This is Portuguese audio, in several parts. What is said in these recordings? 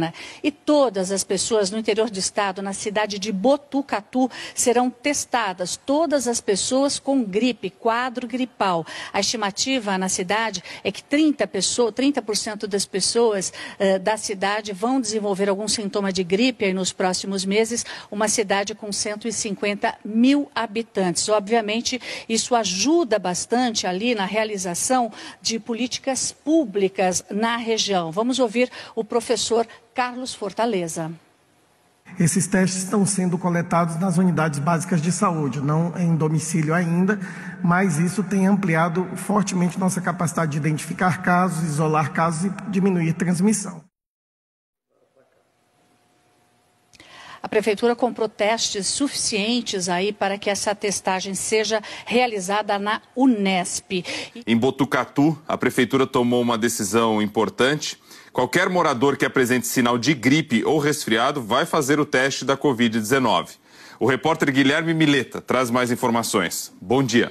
Né? E todas as pessoas no interior do estado, na cidade de Botucatu, serão testadas. Todas as pessoas com gripe, quadro gripal. A estimativa na cidade é que 30%, pessoa, 30 das pessoas eh, da cidade vão desenvolver algum sintoma de gripe nos próximos meses. Uma cidade com 150 mil habitantes. Obviamente, isso ajuda bastante ali na realização de políticas públicas na região. Vamos ouvir o professor Carlos Fortaleza. Esses testes estão sendo coletados nas unidades básicas de saúde, não em domicílio ainda, mas isso tem ampliado fortemente nossa capacidade de identificar casos, isolar casos e diminuir transmissão. A prefeitura comprou testes suficientes aí para que essa testagem seja realizada na Unesp. Em Botucatu, a prefeitura tomou uma decisão importante. Qualquer morador que apresente sinal de gripe ou resfriado vai fazer o teste da Covid-19. O repórter Guilherme Mileta traz mais informações. Bom dia.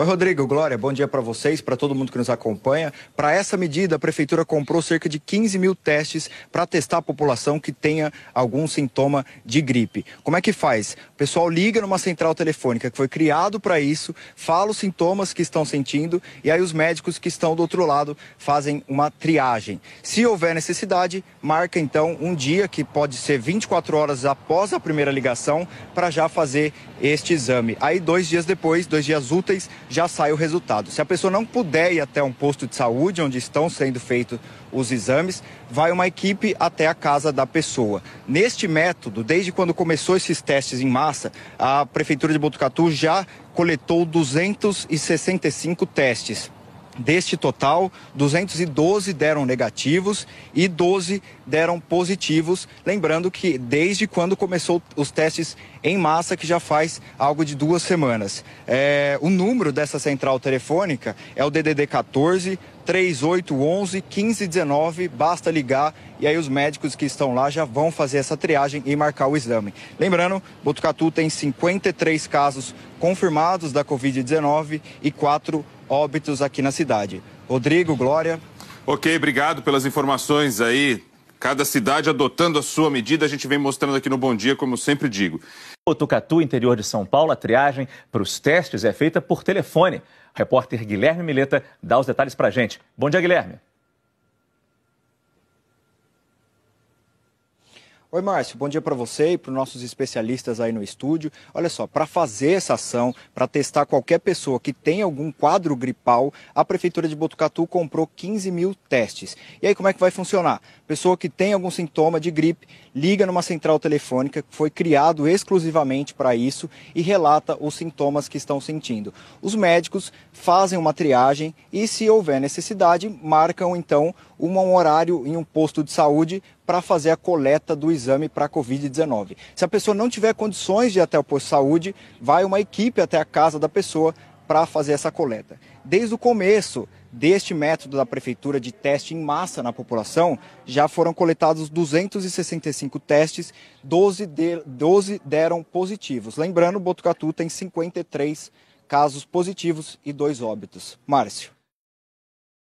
Oi, Rodrigo, Glória, bom dia para vocês, para todo mundo que nos acompanha. Para essa medida, a Prefeitura comprou cerca de 15 mil testes para testar a população que tenha algum sintoma de gripe. Como é que faz? O pessoal liga numa central telefônica que foi criado para isso, fala os sintomas que estão sentindo e aí os médicos que estão do outro lado fazem uma triagem. Se houver necessidade, marca então um dia que pode ser 24 horas após a primeira ligação para já fazer este exame. Aí dois dias depois, dois dias úteis, já sai o resultado. Se a pessoa não puder ir até um posto de saúde onde estão sendo feitos os exames, vai uma equipe até a casa da pessoa. Neste método, desde quando começou esses testes em massa, a Prefeitura de Botucatu já coletou 265 testes. Deste total, 212 deram negativos e 12 deram positivos. Lembrando que desde quando começou os testes em massa, que já faz algo de duas semanas. É, o número dessa central telefônica é o DDD 14 3811 1519. Basta ligar e aí os médicos que estão lá já vão fazer essa triagem e marcar o exame. Lembrando, Botucatu tem 53 casos confirmados da Covid-19 e 4 óbitos aqui na cidade. Rodrigo, Glória. Ok, obrigado pelas informações aí. Cada cidade adotando a sua medida, a gente vem mostrando aqui no Bom Dia, como sempre digo. Botucatu, interior de São Paulo, a triagem para os testes é feita por telefone. O repórter Guilherme Mileta dá os detalhes para gente. Bom dia, Guilherme. Oi, Márcio, bom dia para você e para os nossos especialistas aí no estúdio. Olha só, para fazer essa ação, para testar qualquer pessoa que tem algum quadro gripal, a Prefeitura de Botucatu comprou 15 mil testes. E aí, como é que vai funcionar? Pessoa que tem algum sintoma de gripe, liga numa central telefônica que foi criado exclusivamente para isso e relata os sintomas que estão sentindo. Os médicos fazem uma triagem e, se houver necessidade, marcam então um horário em um posto de saúde para fazer a coleta do exame para Covid-19. Se a pessoa não tiver condições de ir até o posto de saúde, vai uma equipe até a casa da pessoa para fazer essa coleta. Desde o começo deste método da prefeitura de teste em massa na população, já foram coletados 265 testes, 12, de, 12 deram positivos. Lembrando, Botucatu tem 53 casos positivos e dois óbitos. Márcio.